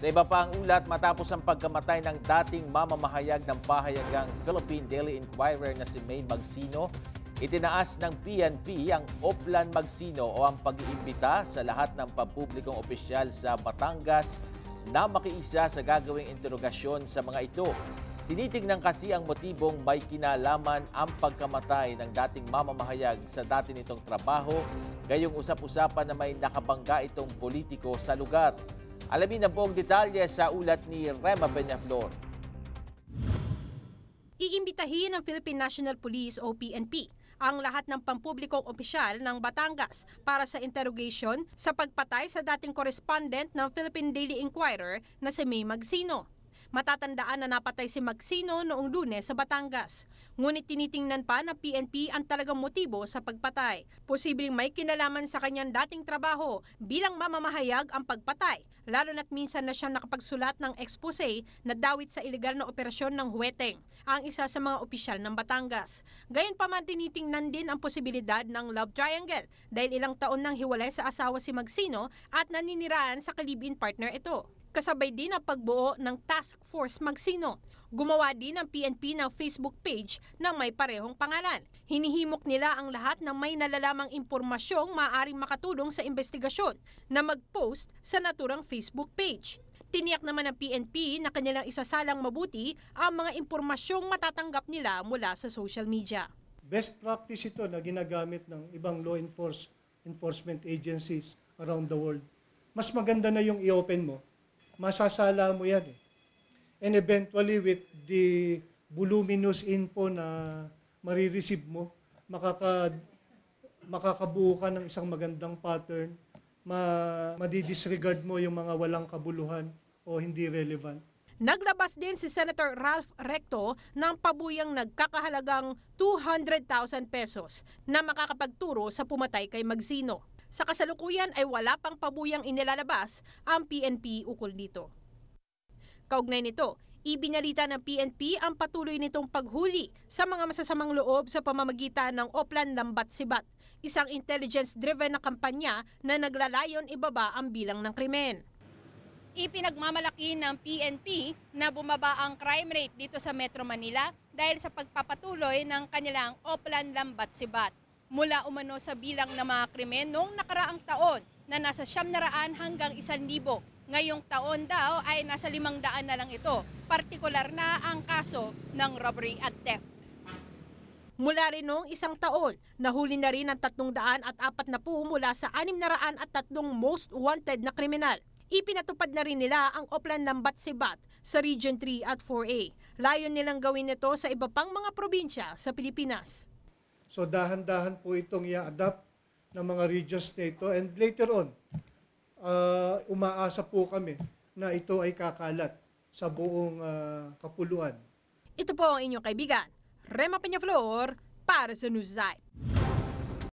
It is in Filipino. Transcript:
Sa iba pa ang ulat, matapos ang pagkamatay ng dating mamamahayag ng pahayagang Philippine Daily Inquirer na si May Magsino, itinaas ng PNP ang Oplan Magsino o ang pag-iimbita sa lahat ng pampublikong opisyal sa Batangas na makiisa sa gagawing interogasyon sa mga ito. Tinitingnan kasi ang motibong may kinalaman ang pagkamatay ng dating mamamahayag sa dati nitong trabaho, gayong usap-usapan na may nakabangga itong politiko sa lugar. Alamin ang buong detalye sa ulat ni Rema Peñaflor. Iimbitahin ng Philippine National Police o PNP ang lahat ng pampublikong opisyal ng Batangas para sa interrogation sa pagpatay sa dating correspondent ng Philippine Daily Inquirer na si May Magsino. Matatandaan na napatay si Magsino noong lunes sa Batangas. Ngunit tinitingnan pa na PNP ang talagang motibo sa pagpatay. Posibleng may kinalaman sa kanyang dating trabaho bilang mamamahayag ang pagpatay, lalo na't minsan na siyang nakapagsulat ng expose na dawit sa ilegal na operasyon ng Huweteng, ang isa sa mga opisyal ng Batangas. Gayunpaman tinitingnan din ang posibilidad ng love triangle dahil ilang taon nang hiwalay sa asawa si Magsino at naniniraan sa kalibin partner ito. Kasabay din ang pagbuo ng Task Force Magsino. Gumawa din ang PNP ng Facebook page na may parehong pangalan. Hinihimok nila ang lahat ng may nalalamang impormasyong maaaring makatulong sa investigasyon na mag-post sa naturang Facebook page. Tiniyak naman ng PNP na kanilang isasalang mabuti ang mga impormasyong matatanggap nila mula sa social media. Best practice ito na ginagamit ng ibang law enforce, enforcement agencies around the world. Mas maganda na yung i-open mo masasala mo yan eh. And eventually with the voluminous info na marireceive mo, makaka, makakabuo ka ng isang magandang pattern, ma, madidisregard mo yung mga walang kabuluhan o hindi relevant. Naglabas din si Senator Ralph Recto ng pabuyang nagkakahalagang 200,000 pesos na makakapagturo sa pumatay kay Magsino. Sa kasalukuyan ay wala pang pabuyang inilalabas ang PNP ukol dito. Kaugnay nito, Ibinalita ng PNP ang patuloy nitong paghuli sa mga masasamang loob sa pamamagitan ng Oplan Lambat Sibat, isang intelligence-driven na kampanya na naglalayon ibaba ang bilang ng krimen. Ipinagmamalaki ng PNP na bumaba ang crime rate dito sa Metro Manila dahil sa pagpapatuloy ng kanilang Oplan Lambat Sibat mula umano sa bilang ng mga krimen noong nakaraang taon na nasa 700 hanggang 1,000 ngayong taon daw ay nasa limang daan na lang ito. Partikular na ang kaso ng robbery at theft. Mula rin noong isang taon, nahuli na rin ang 300 at 40 mula sa 600 at tatlong most wanted na kriminal. Ipinatupad na rin nila ang Oplan Lambat Sibat sa Region 3 at 4A. Layon nilang gawin ito sa iba pang mga probinsya sa Pilipinas. So dahan-dahan po itong i-adapt ng mga regions nito and later on, uh, umaasa po kami na ito ay kakalat sa buong uh, kapuluan. Ito po ang inyong kaibigan, Rema Peñaflor, para sa Newsite.